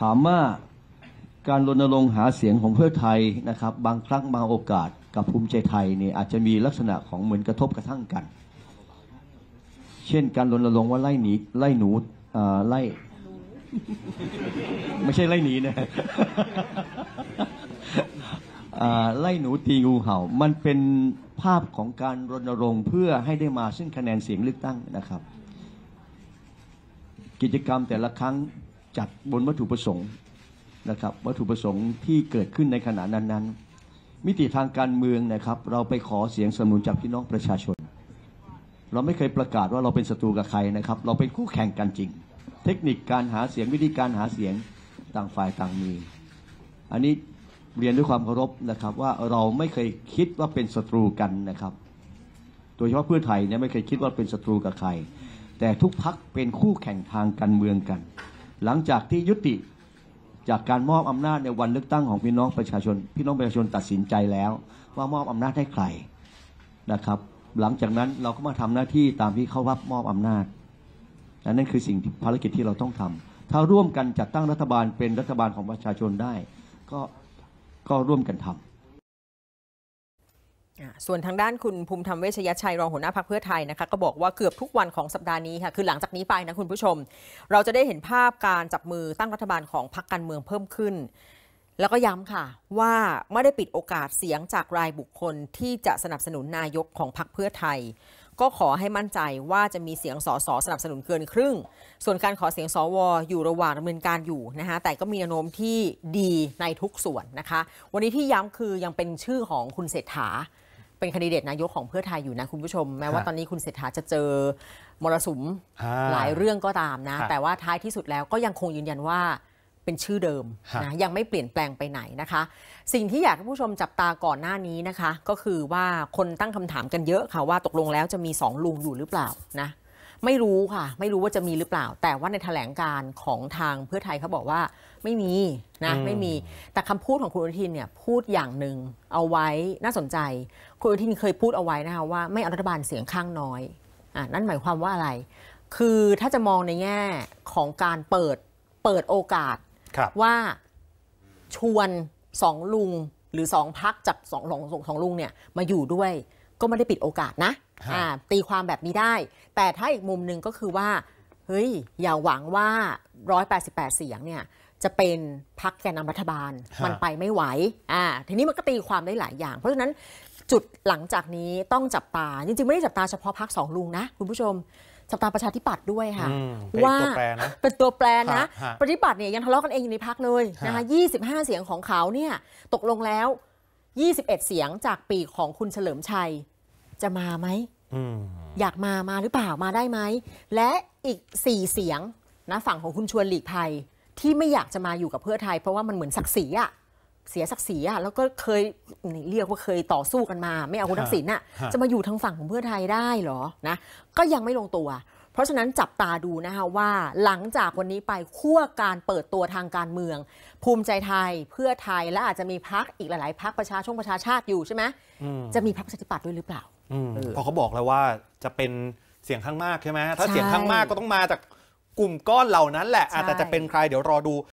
ถามว่าการรณรงค์หาเสียงของเพื่อไทยนะครับ บางครั้งบางโอกาสกับภูมิใจไทยเนี่ยอาจจะมีลักษณะของเหมือนกระทบกระทั่งกัน เช่นการรณรงค์ว่าไล่หนีไล่หนูไล่ ไม่ใช่ไล่หนีนะไล่หนูตีงูเห่ามันเป็นภาพของการรณรงค์ เพื่อให้ได้มาซึ่งคะแนนเสียงเลือกตั้งนะครับ กิจกรรมแต่ละครั้งจัดบนวัตถุประสงค์นะครับ วัตถุประสงค์ที่เกิดขึ้นในขณะนั้นๆมิติทางการเมืองนะครับ เราไปขอเสียงสนับสนุนจากพี่น้องประชาชน เราไม่เคยประกาศว่าเราเป็นศัตรูกับใครนะครับเราเป็นคู่แข่งกันจริง เทคนิคการหาเสียงวิธีการหาเสียงต่างฝ่ายต่างมี อันนี้เรียนด้วยความเคารพนะครับว่าเราไม่เคยคิดว่าเป็นศัตรูกันนะครับโดยเฉพาะเพื่อไทยเนี่ยไม่เคยคิดว่าเป็นศัตรูกับใคร แต่ทุกพักเป็นคู่แข่งทางการเมืองกันหลังจากที่ยุติจากการมอบอำนาจในวันเลือกตั้งของพี่น้องประชาชน พี่น้องประชาชนตัดสินใจแล้ว ว่ามอบอำนาจให้ใครนะครับ หลังจากนั้นเราก็มาทำหน้าที่ตามที่เขารับมอบอำนาจนั่นคือสิ่งภารกิจที่เราต้องทำ ถ้าร่วมกันจัดตั้งรัฐบาล เป็นรัฐบาลของประชาชนได้ ก็ก็ร่วมกันทำส่วนทางด้านคุณภูมิธรรมเวชยชัยรองหัวหน้าพักเพื่อไทยนะคะก็บอกว่าเกือบทุกวันของสัปดาห์นี้ค่ะคือหลังจากนี้ไปนะคุณผู้ชม เราจะได้เห็นภาพการจับมือตั้งรัฐบาลของพักการเมืองเพิ่มขึ้น แล้วก็ย้ำค่ะว่าไม่ได้ปิดโอกาสเสียงจากรายบุคคลที่จะสนับสนุนนายกของพักเพื่อไทย ก็ขอให้มั่นใจว่าจะมีเสียงสสสนับสนุนเกินครึ่ง ส่วนการขอเสียงสวอยู่ระหว่างดำเนินการอยู่นะคะแต่ก็มีแนวโน้มที่ดีในทุกส่วนนะคะ วันนี้ที่ย้ำคือยังเป็นชื่อของคุณเศรษฐาเป็นคนดิเดตนายกของเพื่อไทยอยู่นะคุณผู้ชมแม้ว่าตอนนี้คุณเศรษฐาจะเจอมรสุมหลายเรื่องก็ตามนะแต่ว่าท้ายที่สุดแล้วก็ยังคงยืนยันว่าเป็นชื่อเดิมนะยังไม่เปลี่ยนแปลงไปไหนนะคะ สิ่งที่อยากให้ผู้ชมจับตาก่อนหน้านี้นะคะ ก็คือว่าคนตั้งคำถามกันเยอะค่ะว่าตกลงแล้วจะมี2ลุงอยู่หรือเปล่านะไม่รู้ค่ะ ไม่รู้ว่าจะมีหรือเปล่า แต่ว่าในแถลงการของทางเพื่อไทยเขาบอกว่าไม่มีนะไม่มีแต่คำพูดของคุณอุทินเนี่ยพูดอย่างหนึ่งเอาไว้น่าสนใจคุณอุทินเคยพูดเอาไว้นะคะว่า ไม่เอารัฐบาลเสียงข้างน้อยอ่านั่นหมายความว่าอะไร คือถ้าจะมองในแง่ของการเปิดเปิดโอกาสว่าชวนสองลุงหรือสองพักจากสองสองสองลุงเนี่ยมาอยู่ด้วยก็ไม่ได้ปิดโอกาสนะตีความแบบนี้ได้ แต่ถ้าอีกมุมหนึ่งก็คือว่า เฮ้ย อย่าหวังว่า 188 เสียงเนี่ยจะเป็นพักแกนนำรัฐบาลมันไปไม่ไหว อ่าทีนี้มันก็ตีความได้หลายอย่าง เพราะฉะนั้นจุดหลังจากนี้ต้องจับตาจริง ๆ ไม่ได้จับตาเฉพาะพักสองลุงนะ คุณผู้ชมจับตาประชาธิปัตย์ด้วยค่ะ ว่าเป็นตัวแปรนะประชาธิปัตย์เนี่ยยังทะเลาะกันเองอยู่ในพักเลยนะคะ25 เสียงของเขาเนี่ยตกลงแล้ว 21เสียงจากปีของคุณเฉลิมชัยจะมาไหมอยากมามาหรือเปล่ามาได้ไหมและอีกสี่เสียงนะฝั่งของคุณชวนหลีกภัยที่ไม่อยากจะมาอยู่กับเพื่อไทย เพราะว่ามันเหมือนศักดิ์ศรีอะเสียศักดิ์ศรีอะแล้วก็เคยเรียกว่าเคยต่อสู้กันมา ไม่เอาคุณทักษิณอะจะมาอยู่ทางฝั่งของเพื่อไทยได้หรอนะก็ยังไม่ลงตัว เพราะฉะนั้นจับตาดูนะคะว่าหลังจากวันนี้ไปขั้วการเปิดตัวทางการเมือง ภูมิใจไทยเพื่อไทยและอาจจะมีพักอีกหลายๆพักประชาชนประชาชาติอยู่ใช่ไหมจะมีพักประชาธิปัตย์ด้วยหรือเปล่าพอเขาบอกแล้วว่าจะเป็นเสียงข้างมากใช่ไหม ถ้าเสียงข้างมากก็ต้องมาจากกลุ่มก้อนเหล่านั้นแหละ แต่จะเป็นใครเดี๋ยวรอดู